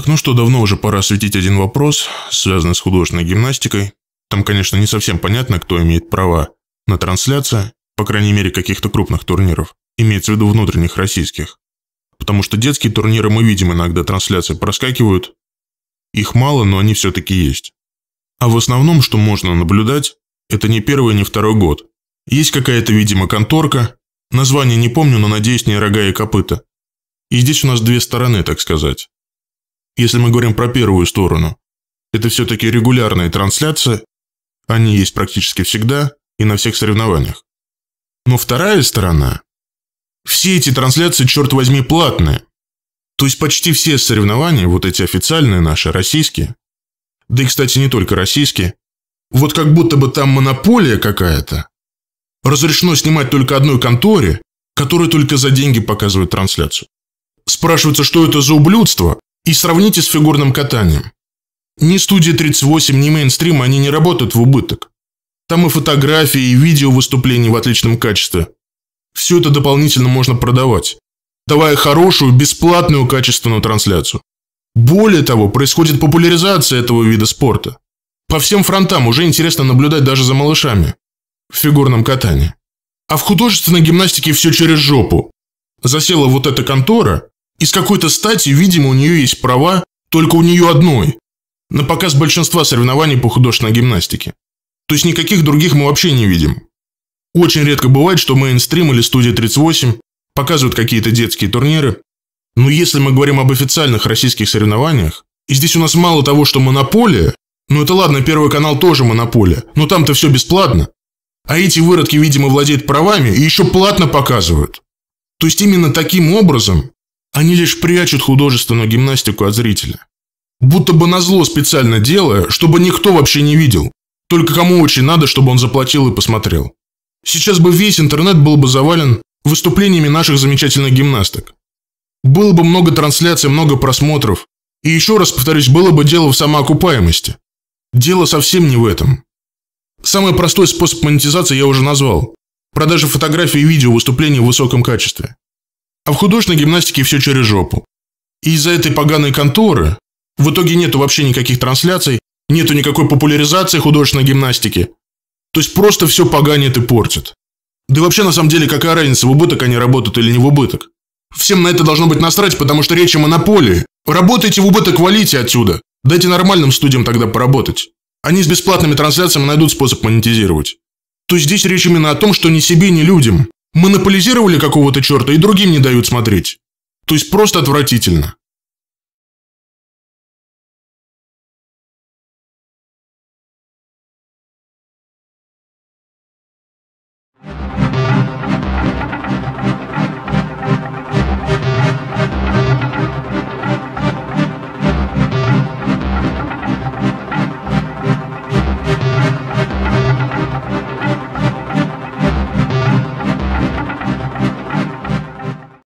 Так, ну что, давно уже пора осветить один вопрос, связанный с художественной гимнастикой. Там, конечно, не совсем понятно, кто имеет права на трансляцию, по крайней мере, каких-то крупных турниров. Имеется в виду внутренних российских. Потому что детские турниры мы видим иногда, трансляции проскакивают. Их мало, но они все-таки есть. А в основном, что можно наблюдать, это не первый, не второй год. Есть какая-то, видимо, конторка. Название не помню, но надеюсь, не рога и копыта. И здесь у нас две стороны, так сказать если мы говорим про первую сторону. Это все-таки регулярные трансляции, они есть практически всегда и на всех соревнованиях. Но вторая сторона – все эти трансляции, черт возьми, платные. То есть почти все соревнования, вот эти официальные наши, российские, да и, кстати, не только российские, вот как будто бы там монополия какая-то. Разрешено снимать только одной конторе, которая только за деньги показывает трансляцию. Спрашивается, что это за ублюдство, и сравните с фигурным катанием. Ни студия 38, ни мейнстрим, они не работают в убыток. Там и фотографии, и видео выступлений в отличном качестве. Все это дополнительно можно продавать, давая хорошую, бесплатную, качественную трансляцию. Более того, происходит популяризация этого вида спорта. По всем фронтам уже интересно наблюдать даже за малышами в фигурном катании. А в художественной гимнастике все через жопу. Засела вот эта контора, из какой-то стати, видимо, у нее есть права только у нее одной. На показ большинства соревнований по художественной гимнастике. То есть никаких других мы вообще не видим. Очень редко бывает, что мейнстрим или студия 38 показывают какие-то детские турниры. Но если мы говорим об официальных российских соревнованиях, и здесь у нас мало того, что монополия, ну это ладно, Первый канал тоже монополия, но там-то все бесплатно. А эти выродки, видимо, владеют правами и еще платно показывают. То есть именно таким образом они лишь прячут художественную гимнастику от зрителя. Будто бы назло специально делая, чтобы никто вообще не видел. Только кому очень надо, чтобы он заплатил и посмотрел. Сейчас бы весь интернет был бы завален выступлениями наших замечательных гимнасток. Было бы много трансляций, много просмотров. И еще раз повторюсь, было бы дело в самоокупаемости. Дело совсем не в этом. Самый простой способ монетизации я уже назвал. Продажа фотографий и видео выступлений в высоком качестве. А в художественной гимнастике все через жопу. И из-за этой поганой конторы в итоге нету вообще никаких трансляций, нету никакой популяризации художественной гимнастики. То есть просто все поганит и портит. Да и вообще, на самом деле, какая разница, в убыток они работают или не в убыток? Всем на это должно быть насрать, потому что речь о монополии. Работайте в убыток, валите отсюда. Дайте нормальным студиям тогда поработать. Они с бесплатными трансляциями найдут способ монетизировать. То есть здесь речь именно о том, что ни себе, ни людям. Монополизировали какого-то черта и другим не дают смотреть. То есть просто отвратительно.